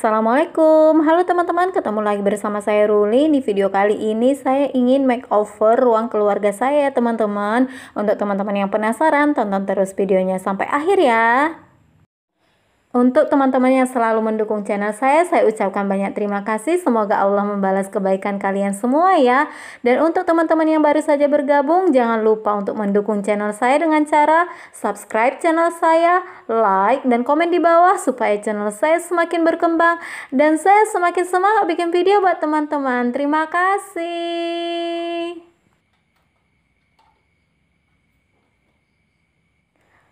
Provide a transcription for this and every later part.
Assalamualaikum Halo teman-teman ketemu lagi bersama saya Ruli Di video kali ini saya ingin makeover ruang keluarga saya teman-teman Untuk teman-teman yang penasaran tonton terus videonya sampai akhir ya untuk teman-teman yang selalu mendukung channel saya, saya ucapkan banyak terima kasih. Semoga Allah membalas kebaikan kalian semua ya. Dan untuk teman-teman yang baru saja bergabung, jangan lupa untuk mendukung channel saya dengan cara subscribe channel saya, like, dan komen di bawah supaya channel saya semakin berkembang dan saya semakin semangat bikin video buat teman-teman. Terima kasih.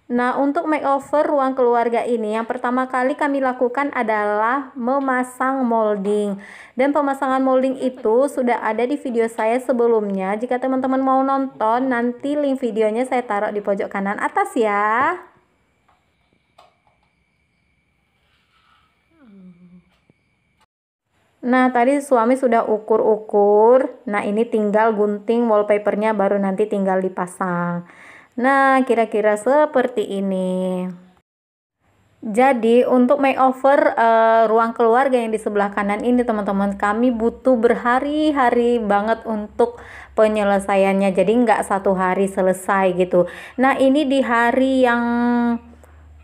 Nah, untuk makeover ruang keluarga ini yang pertama kali kami lakukan adalah memasang molding. Dan pemasangan molding itu sudah ada di video saya sebelumnya. Jika teman-teman mau nonton, nanti link videonya saya taruh di pojok kanan atas ya. Nah, tadi suami sudah ukur-ukur. Nah, ini tinggal gunting wallpapernya baru nanti tinggal dipasang. Nah, kira-kira seperti ini. Jadi untuk makeover uh, ruang keluarga yang di sebelah kanan ini teman-teman kami butuh berhari-hari banget untuk penyelesaiannya. Jadi nggak satu hari selesai gitu. Nah ini di hari yang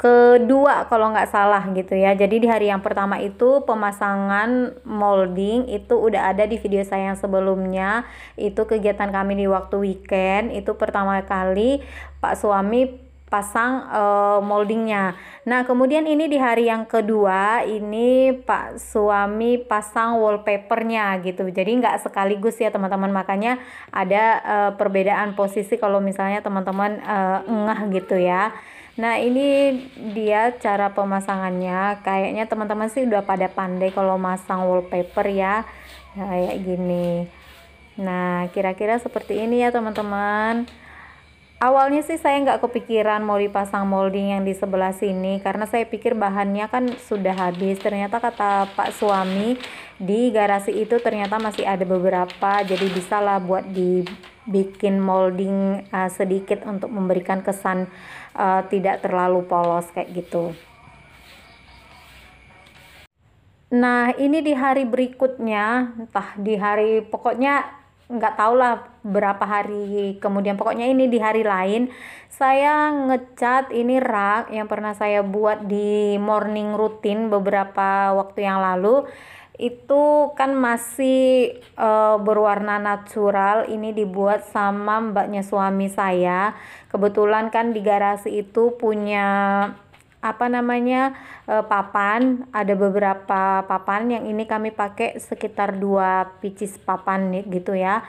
kedua kalau nggak salah gitu ya. Jadi di hari yang pertama itu pemasangan molding itu udah ada di video saya yang sebelumnya. Itu kegiatan kami di waktu weekend itu pertama kali Pak suami pasang uh, moldingnya. Nah kemudian ini di hari yang kedua ini Pak suami pasang wallpapernya gitu. Jadi nggak sekaligus ya teman-teman makanya ada uh, perbedaan posisi kalau misalnya teman-teman uh, ngeh gitu ya. Nah ini dia cara pemasangannya. Kayaknya teman-teman sih udah pada pandai kalau masang wallpaper ya. kayak gini. Nah kira-kira seperti ini ya teman-teman. Awalnya sih saya nggak kepikiran mau dipasang molding yang di sebelah sini karena saya pikir bahannya kan sudah habis. Ternyata kata Pak suami di garasi itu ternyata masih ada beberapa jadi bisa lah buat di bikin molding uh, sedikit untuk memberikan kesan uh, tidak terlalu polos kayak gitu. Nah, ini di hari berikutnya, entah di hari pokoknya nggak tahu lah berapa hari kemudian pokoknya ini di hari lain saya ngecat ini rak yang pernah saya buat di morning routine beberapa waktu yang lalu itu kan masih uh, berwarna natural ini dibuat sama mbaknya suami saya kebetulan kan di garasi itu punya apa namanya uh, papan ada beberapa papan yang ini kami pakai sekitar dua picis papan gitu ya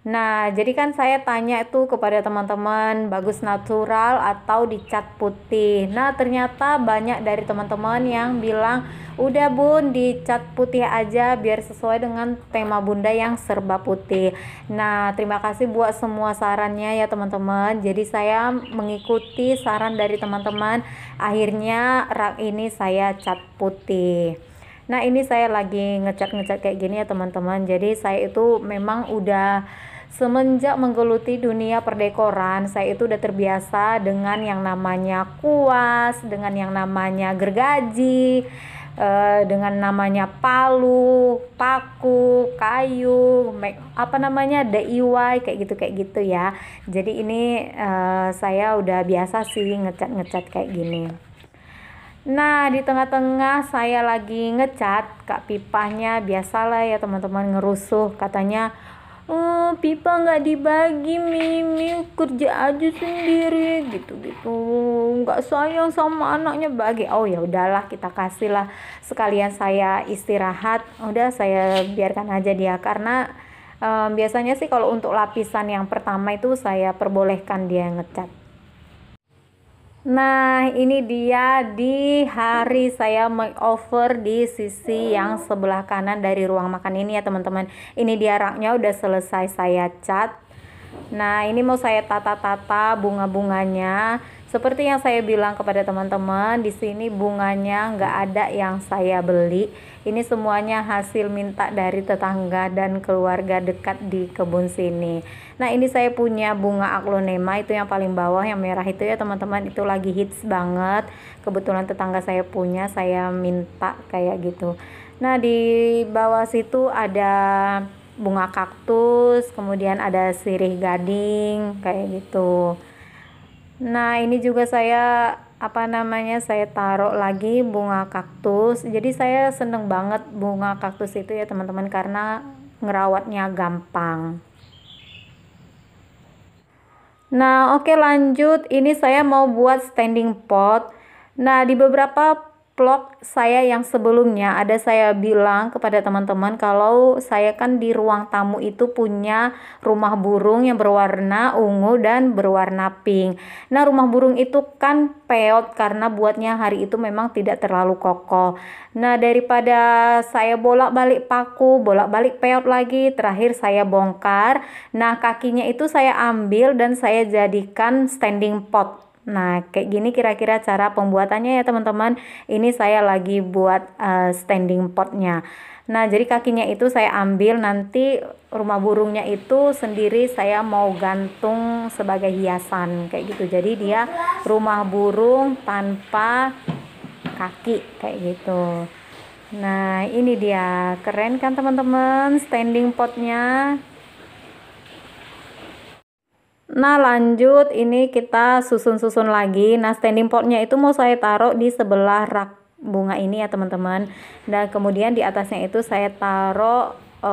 Nah, jadi kan saya tanya itu kepada teman-teman, bagus natural atau dicat putih. Nah, ternyata banyak dari teman-teman yang bilang udah bun dicat putih aja biar sesuai dengan tema bunda yang serba putih nah terima kasih buat semua sarannya ya teman-teman jadi saya mengikuti saran dari teman-teman akhirnya rak ini saya cat putih nah ini saya lagi ngecat-ngecat kayak gini ya teman-teman jadi saya itu memang udah Semenjak menggeluti dunia perdekoran, saya itu udah terbiasa dengan yang namanya kuas, dengan yang namanya gergaji, Eh, dengan namanya palu, paku, kayu, apa namanya DIY kayak gitu kayak gitu ya. Jadi ini uh, saya udah biasa sih ngecat-ngecat kayak gini. Nah, di tengah-tengah saya lagi ngecat, Kak Pipahnya biasalah ya teman-teman ngerusuh katanya oh pipa nggak dibagi mimi kerja aja sendiri gitu gitu nggak sayang sama anaknya bagi oh ya udahlah kita kasihlah sekalian saya istirahat udah saya biarkan aja dia karena um, biasanya sih kalau untuk lapisan yang pertama itu saya perbolehkan dia ngecat Nah, ini dia di hari saya makeover di sisi yang sebelah kanan dari ruang makan ini ya teman-teman. Ini dia raknya udah selesai saya cat. Nah, ini mau saya tata-tata bunga-bunganya. Seperti yang saya bilang kepada teman-teman, di sini bunganya nggak ada yang saya beli. Ini semuanya hasil minta dari tetangga dan keluarga dekat di kebun sini. Nah, ini saya punya bunga aglonema itu yang paling bawah yang merah itu ya teman-teman, itu lagi hits banget. Kebetulan tetangga saya punya, saya minta kayak gitu. Nah, di bawah situ ada bunga kaktus, kemudian ada sirih gading kayak gitu. Nah, ini juga saya apa namanya? Saya taruh lagi bunga kaktus. Jadi saya seneng banget bunga kaktus itu ya, teman-teman, karena ngerawatnya gampang. Nah, oke lanjut. Ini saya mau buat standing pot. Nah, di beberapa vlog saya yang sebelumnya ada saya bilang kepada teman-teman kalau saya kan di ruang tamu itu punya rumah burung yang berwarna ungu dan berwarna pink. Nah, rumah burung itu kan peot karena buatnya hari itu memang tidak terlalu kokoh. Nah, daripada saya bolak-balik paku, bolak-balik peot lagi, terakhir saya bongkar. Nah, kakinya itu saya ambil dan saya jadikan standing pot Nah, kayak gini kira-kira cara pembuatannya ya teman-teman. Ini saya lagi buat uh, standing potnya. Nah, jadi kakinya itu saya ambil nanti rumah burungnya itu sendiri saya mau gantung sebagai hiasan kayak gitu. Jadi dia rumah burung tanpa kaki kayak gitu. Nah, ini dia. Keren kan teman-teman standing potnya? Nah lanjut ini kita susun-susun lagi Nah standing potnya itu mau saya taruh di sebelah rak bunga ini ya teman-teman Dan kemudian di atasnya itu saya taruh e,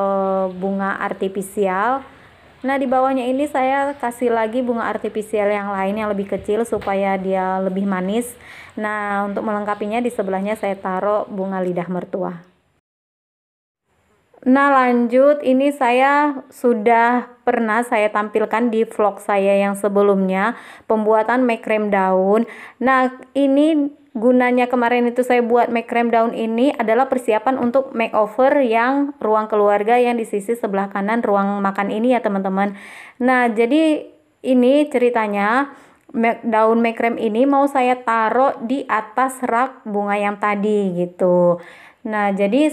bunga artifisial Nah di bawahnya ini saya kasih lagi bunga artifisial yang lain yang lebih kecil supaya dia lebih manis Nah untuk melengkapinya di sebelahnya saya taruh bunga lidah mertua Nah lanjut, ini saya sudah pernah saya tampilkan di vlog saya yang sebelumnya Pembuatan make cream daun Nah ini gunanya kemarin itu saya buat make cream daun ini adalah persiapan untuk makeover yang ruang keluarga yang di sisi sebelah kanan ruang makan ini ya teman-teman Nah jadi ini ceritanya daun make cream ini mau saya taruh di atas rak bunga yang tadi gitu Nah jadi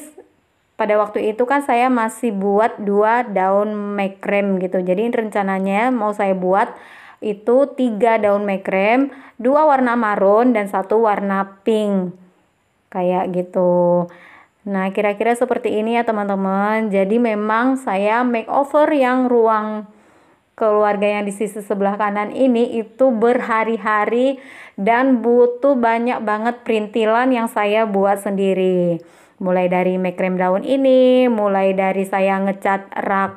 pada waktu itu kan saya masih buat dua daun mekrem gitu jadi rencananya mau saya buat itu tiga daun mekrem dua warna marun dan satu warna pink kayak gitu nah kira-kira seperti ini ya teman-teman jadi memang saya makeover yang ruang keluarga yang di sisi sebelah kanan ini itu berhari-hari dan butuh banyak banget perintilan yang saya buat sendiri mulai dari make cream daun ini, mulai dari saya ngecat rak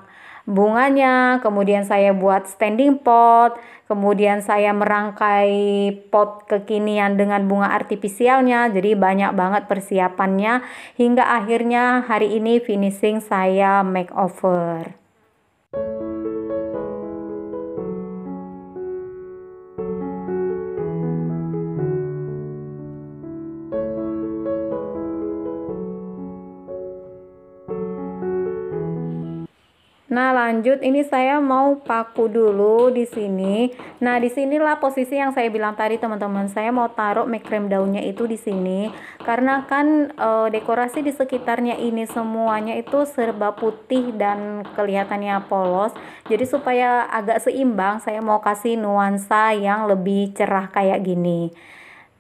bunganya, kemudian saya buat standing pot, kemudian saya merangkai pot kekinian dengan bunga artifisialnya. Jadi banyak banget persiapannya hingga akhirnya hari ini finishing saya makeover. Nah, lanjut ini saya mau paku dulu di sini. Nah, di sinilah posisi yang saya bilang tadi teman-teman. Saya mau taruh make cream daunnya itu di sini karena kan e, dekorasi di sekitarnya ini semuanya itu serba putih dan kelihatannya polos. Jadi supaya agak seimbang, saya mau kasih nuansa yang lebih cerah kayak gini.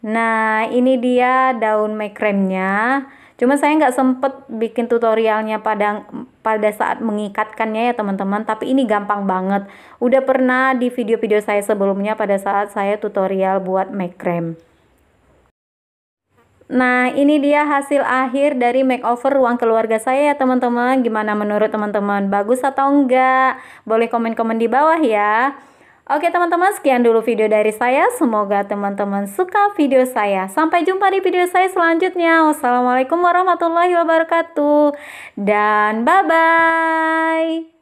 Nah, ini dia daun make mekremnya. Cuma saya nggak sempet bikin tutorialnya pada pada saat mengikatkannya ya teman-teman. Tapi ini gampang banget. Udah pernah di video-video saya sebelumnya pada saat saya tutorial buat cream. Nah, ini dia hasil akhir dari makeover ruang keluarga saya ya teman-teman. Gimana menurut teman-teman? Bagus atau enggak? Boleh komen-komen di bawah ya. Oke teman-teman, sekian dulu video dari saya. Semoga teman-teman suka video saya. Sampai jumpa di video saya selanjutnya. Wassalamualaikum warahmatullahi wabarakatuh. Dan bye-bye.